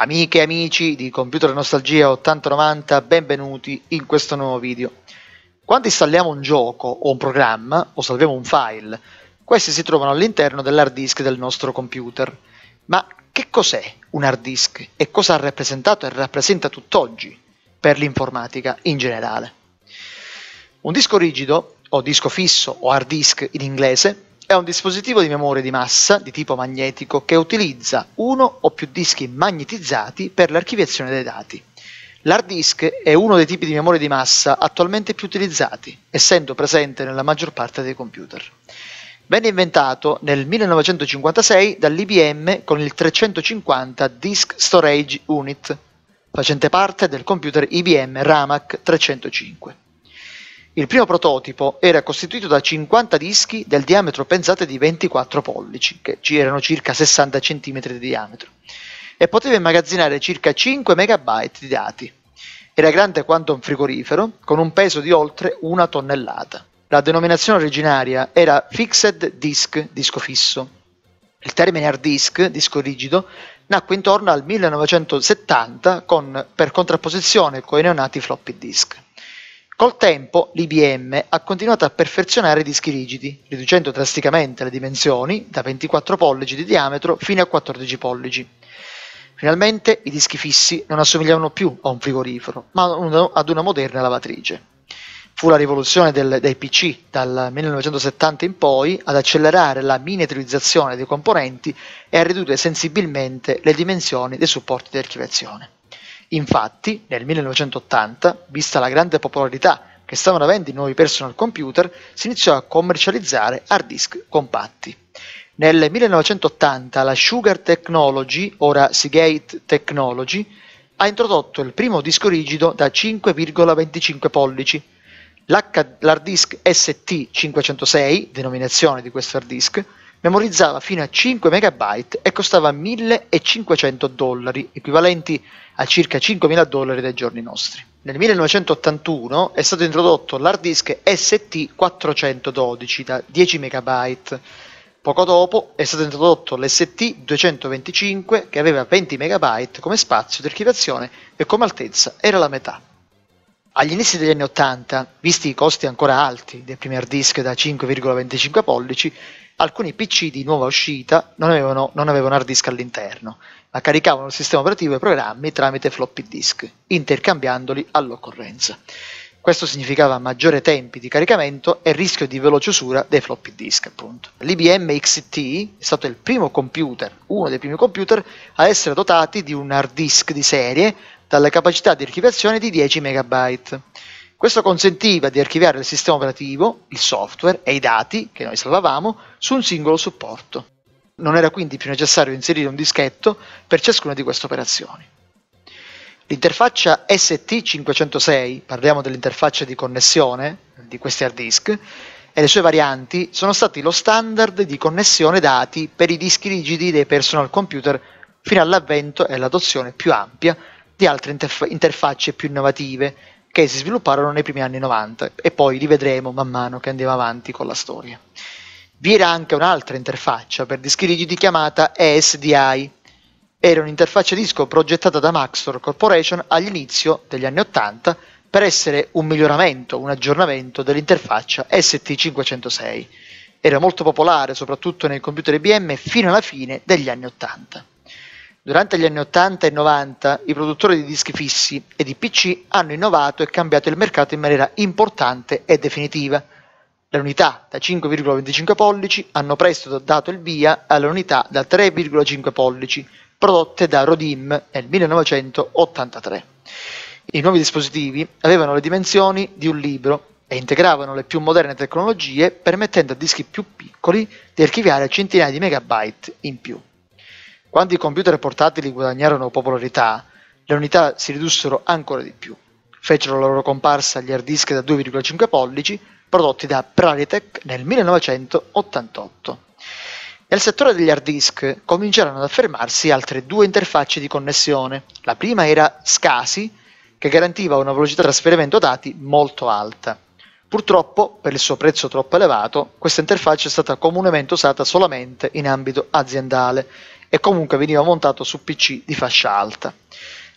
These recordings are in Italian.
Amiche e amici di Computer Nostalgia 8090, benvenuti in questo nuovo video. Quando installiamo un gioco o un programma o salviamo un file, questi si trovano all'interno dell'hard disk del nostro computer. Ma che cos'è un hard disk e cosa ha rappresentato e rappresenta tutt'oggi per l'informatica in generale? Un disco rigido o disco fisso o hard disk in inglese è un dispositivo di memoria di massa di tipo magnetico che utilizza uno o più dischi magnetizzati per l'archiviazione dei dati. L'hard disk è uno dei tipi di memoria di massa attualmente più utilizzati, essendo presente nella maggior parte dei computer. Venne inventato nel 1956 dall'IBM con il 350 Disk Storage Unit, facente parte del computer IBM RAMAC 305. Il primo prototipo era costituito da 50 dischi del diametro pensate di 24 pollici, che erano circa 60 cm di diametro, e poteva immagazzinare circa 5 MB di dati. Era grande quanto un frigorifero, con un peso di oltre una tonnellata. La denominazione originaria era Fixed Disk, disco fisso. Il termine hard disk, disco rigido, nacque intorno al 1970 con, per contrapposizione con i neonati floppy disk. Col tempo l'IBM ha continuato a perfezionare i dischi rigidi, riducendo drasticamente le dimensioni da 24 pollici di diametro fino a 14 pollici. Finalmente i dischi fissi non assomigliavano più a un frigorifero, ma ad una moderna lavatrice. Fu la rivoluzione del, dei PC dal 1970 in poi ad accelerare la miniaturizzazione dei componenti e a ridurre sensibilmente le dimensioni dei supporti di archiviazione. Infatti, nel 1980, vista la grande popolarità che stavano avendo i nuovi personal computer, si iniziò a commercializzare hard disk compatti. Nel 1980 la Sugar Technology, ora Seagate Technology, ha introdotto il primo disco rigido da 5,25 pollici. L'hard disk ST506, denominazione di questo hard disk, memorizzava fino a 5 MB e costava 1500 dollari, equivalenti a circa 5000 dollari dai giorni nostri. Nel 1981 è stato introdotto l'hard disk ST412 da 10 MB. Poco dopo è stato introdotto l'ST225 che aveva 20 MB come spazio di archiviazione e come altezza era la metà. Agli inizi degli anni 80, visti i costi ancora alti dei primi hard disk da 5,25 pollici, alcuni PC di nuova uscita non avevano, non avevano hard disk all'interno, ma caricavano il sistema operativo e i programmi tramite floppy disk, intercambiandoli all'occorrenza. Questo significava maggiore tempi di caricamento e rischio di veloce usura dei floppy disk, appunto. L'IBM XT è stato il primo computer, uno dei primi computer, ad essere dotati di un hard disk di serie dalla capacità di archiviazione di 10 MB. Questo consentiva di archiviare il sistema operativo, il software e i dati che noi salvavamo su un singolo supporto. Non era quindi più necessario inserire un dischetto per ciascuna di queste operazioni. L'interfaccia ST506, parliamo dell'interfaccia di connessione di questi hard disk, e le sue varianti sono stati lo standard di connessione dati per i dischi rigidi dei personal computer fino all'avvento e all'adozione più ampia di altre interf- interfacce più innovative che si svilupparono nei primi anni 90 e poi li vedremo man mano che andiamo avanti con la storia. Vi era anche un'altra interfaccia per dischi rigidi chiamata ESDI. Era un'interfaccia disco progettata da Maxor Corporation all'inizio degli anni 80 per essere un miglioramento, un aggiornamento dell'interfaccia ST506. Era molto popolare soprattutto nei computer IBM fino alla fine degli anni 80. Durante gli anni 80 e 90 i produttori di dischi fissi e di PC hanno innovato e cambiato il mercato in maniera importante e definitiva. Le unità da 5,25 pollici hanno presto dato il via alle unità da 3,5 pollici prodotte da Rodim nel 1983. I nuovi dispositivi avevano le dimensioni di un libro e integravano le più moderne tecnologie permettendo a dischi più piccoli di archiviare centinaia di megabyte in più. Quando i computer portatili guadagnarono popolarità, le unità si ridussero ancora di più. Fecero la loro comparsa gli hard disk da 2,5 pollici prodotti da Praritech nel 1988. Nel settore degli hard disk cominciarono ad affermarsi altre due interfacce di connessione. La prima era SCASI, che garantiva una velocità di trasferimento dati molto alta. Purtroppo, per il suo prezzo troppo elevato, questa interfaccia è stata comunemente usata solamente in ambito aziendale e comunque veniva montato su PC di fascia alta.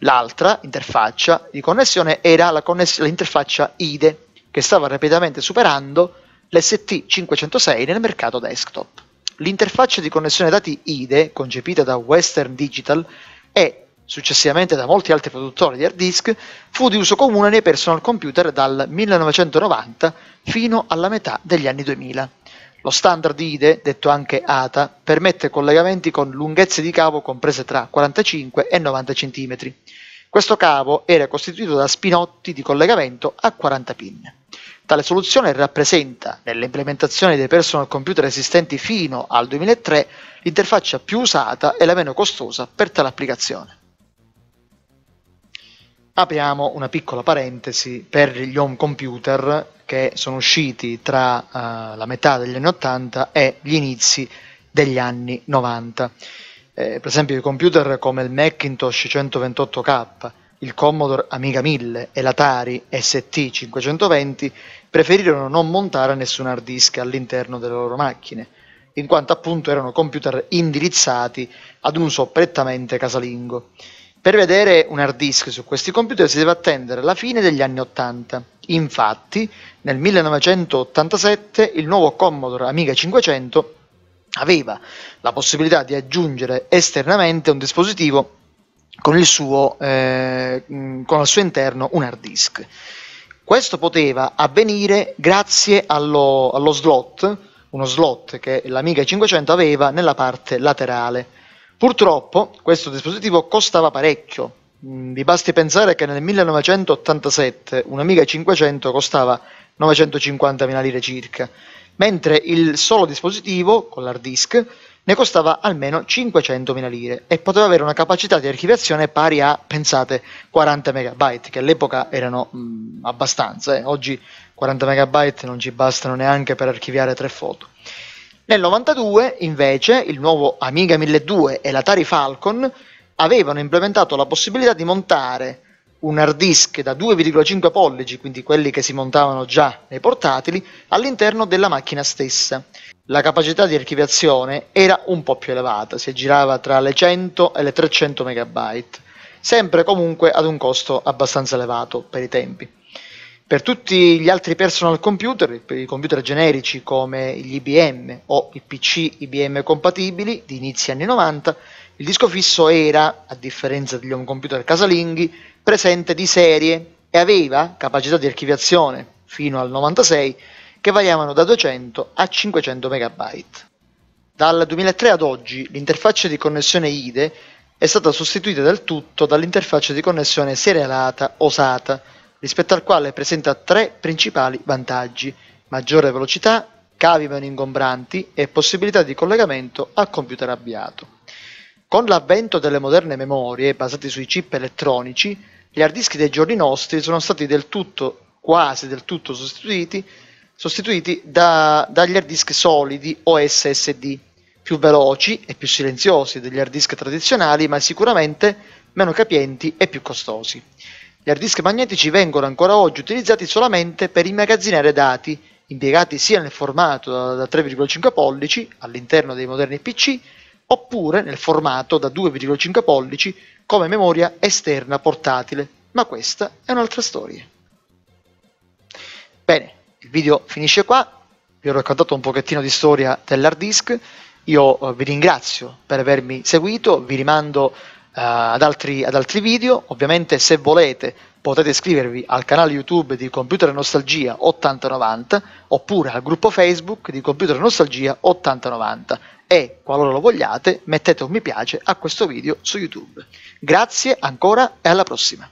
L'altra interfaccia di connessione era conness- l'interfaccia IDE, che stava rapidamente superando l'ST506 nel mercato desktop. L'interfaccia di connessione dati IDE, concepita da Western Digital e successivamente da molti altri produttori di hard disk, fu di uso comune nei personal computer dal 1990 fino alla metà degli anni 2000. Lo standard IDE, detto anche ATA, permette collegamenti con lunghezze di cavo comprese tra 45 e 90 cm. Questo cavo era costituito da spinotti di collegamento a 40 pin. Tale soluzione rappresenta, nelle implementazioni dei personal computer esistenti fino al 2003, l'interfaccia più usata e la meno costosa per tale applicazione. Apriamo una piccola parentesi per gli home computer che sono usciti tra uh, la metà degli anni 80 e gli inizi degli anni 90. Eh, per esempio i computer come il Macintosh 128K, il Commodore Amiga 1000 e l'Atari ST 520 preferirono non montare nessun hard disk all'interno delle loro macchine, in quanto appunto erano computer indirizzati ad un uso prettamente casalingo. Per vedere un hard disk su questi computer si deve attendere la fine degli anni 80 Infatti, nel 1987 il nuovo Commodore Amiga 500 aveva la possibilità di aggiungere esternamente un dispositivo con, suo, eh, mm, con al suo interno un hard disk. Questo poteva avvenire grazie allo, allo slot, uno slot che l'Amiga 500 aveva nella parte laterale. Purtroppo questo dispositivo costava parecchio, Mm, vi basti pensare che nel 1987 un'Amiga 500 costava 950.000 lire circa, mentre il solo dispositivo, con l'hard disk, ne costava almeno 500.000 lire e poteva avere una capacità di archiviazione pari a, pensate, 40 MB, che all'epoca erano mh, mm, abbastanza, eh. oggi 40 MB non ci bastano neanche per archiviare tre foto. Nel 92, invece, il nuovo Amiga 1200 e l'Atari Falcon avevano implementato la possibilità di montare un hard disk da 2,5 pollici, quindi quelli che si montavano già nei portatili, all'interno della macchina stessa. La capacità di archiviazione era un po' più elevata, si aggirava tra le 100 e le 300 MB, sempre comunque ad un costo abbastanza elevato per i tempi. Per tutti gli altri personal computer, per i computer generici come gli IBM o i PC IBM compatibili di inizio anni 90, il disco fisso era, a differenza degli home computer casalinghi, presente di serie e aveva capacità di archiviazione fino al 96 che variavano da 200 a 500 MB. Dal 2003 ad oggi l'interfaccia di connessione IDE è stata sostituita del tutto dall'interfaccia di connessione serialata o SATA, rispetto al quale presenta tre principali vantaggi: maggiore velocità, cavi meno ingombranti e possibilità di collegamento al computer avviato. Con l'avvento delle moderne memorie basate sui chip elettronici, gli hard disk dei giorni nostri sono stati del tutto, quasi del tutto sostituiti, sostituiti da, dagli hard disk solidi o SSD, più veloci e più silenziosi degli hard disk tradizionali, ma sicuramente meno capienti e più costosi. Gli hard disk magnetici vengono ancora oggi utilizzati solamente per immagazzinare dati, impiegati sia nel formato da 3,5 pollici all'interno dei moderni PC, oppure nel formato da 2,5 pollici come memoria esterna portatile, ma questa è un'altra storia. Bene, il video finisce qua, vi ho raccontato un pochettino di storia dell'hard disk, io eh, vi ringrazio per avermi seguito, vi rimando eh, ad altri, ad altri, video. Ovviamente, se volete, potete iscrivervi al canale YouTube di Computer Nostalgia 8090 oppure al gruppo Facebook di Computer Nostalgia 8090 e, qualora lo vogliate, mettete un mi piace a questo video su YouTube. Grazie ancora e alla prossima!